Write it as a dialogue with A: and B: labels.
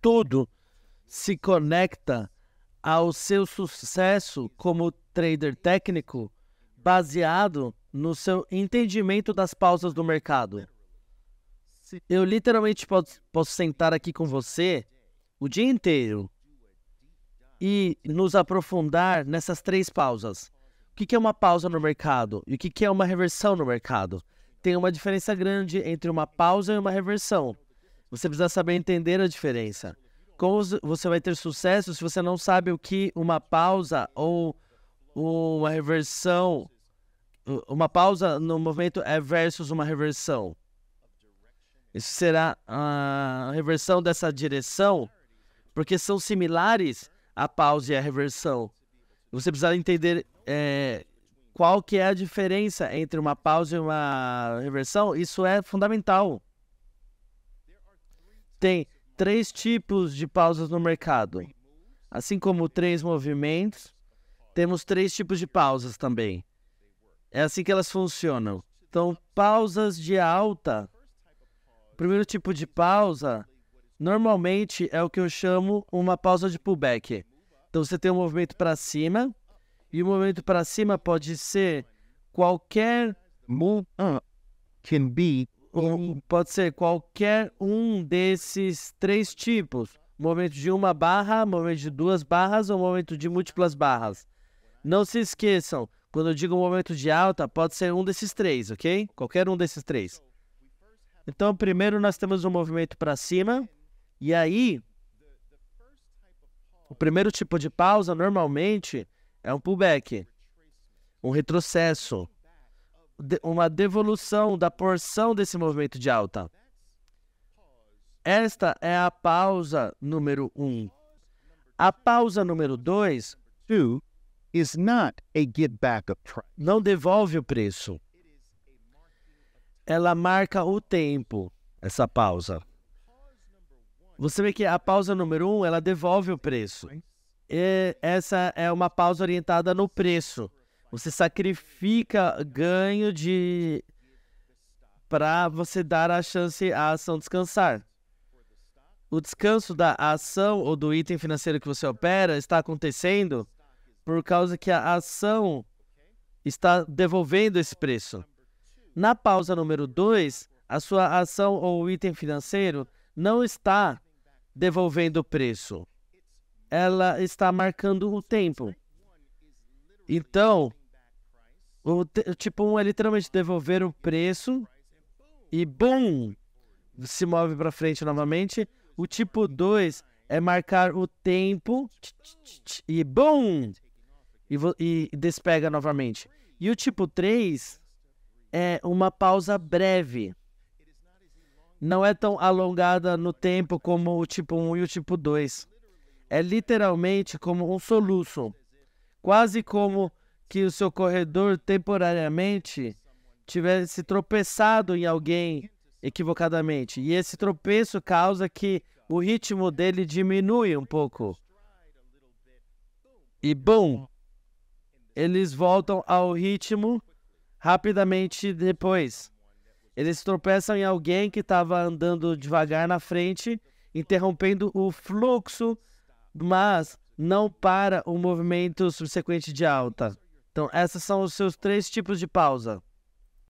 A: tudo se conecta ao seu sucesso como trader técnico baseado no seu entendimento das pausas do mercado. Eu literalmente posso, posso sentar aqui com você o dia inteiro e nos aprofundar nessas três pausas. O que é uma pausa no mercado e o que é uma reversão no mercado? Tem uma diferença grande entre uma pausa e uma reversão. Você precisa saber entender a diferença. Como você vai ter sucesso se você não sabe o que uma pausa ou uma reversão, uma pausa no movimento é versus uma reversão. Isso será a reversão dessa direção, porque são similares a pausa e a reversão. Você precisa entender é, qual que é a diferença entre uma pausa e uma reversão. Isso é fundamental tem três tipos de pausas no mercado. Assim como três movimentos, temos três tipos de pausas também. É assim que elas funcionam. Então, pausas de alta. O primeiro tipo de pausa, normalmente é o que eu chamo uma pausa de pullback. Então, você tem um movimento para cima, e o movimento para cima pode ser qualquer move up ah, can be pode ser qualquer um desses três tipos: momento de uma barra, momento de duas barras ou momento de múltiplas barras. Não se esqueçam, quando eu digo momento de alta, pode ser um desses três, ok? Qualquer um desses três. Então, primeiro nós temos um movimento para cima, e aí o primeiro tipo de pausa normalmente é um pullback, um retrocesso uma devolução da porção desse movimento de alta. Esta é a pausa número um. A pausa número dois is not a get back of não devolve o preço. Ela marca o tempo, essa pausa. Você vê que a pausa número um, ela devolve o preço. E essa é uma pausa orientada no preço. Você sacrifica ganho de para você dar a chance à ação descansar. O descanso da ação ou do item financeiro que você opera está acontecendo por causa que a ação está devolvendo esse preço. Na pausa número 2, a sua ação ou item financeiro não está devolvendo o preço. Ela está marcando o tempo. Então, o, tipo 1 um é literalmente devolver o preço e BUM! Se move para frente novamente. O tipo 2 é marcar o tempo e BUM! E, e despega novamente. E o tipo 3 é uma pausa breve. Não é tão alongada no tempo como o tipo 1 e o tipo 2. É literalmente como um soluço. Quase como que o seu corredor temporariamente tivesse tropeçado em alguém equivocadamente. E esse tropeço causa que o ritmo dele diminui um pouco. E bom, eles voltam ao ritmo rapidamente depois. Eles tropeçam em alguém que estava andando devagar na frente, interrompendo o fluxo, mas não para o movimento subsequente de alta. Então, esses são os seus três tipos de pausa.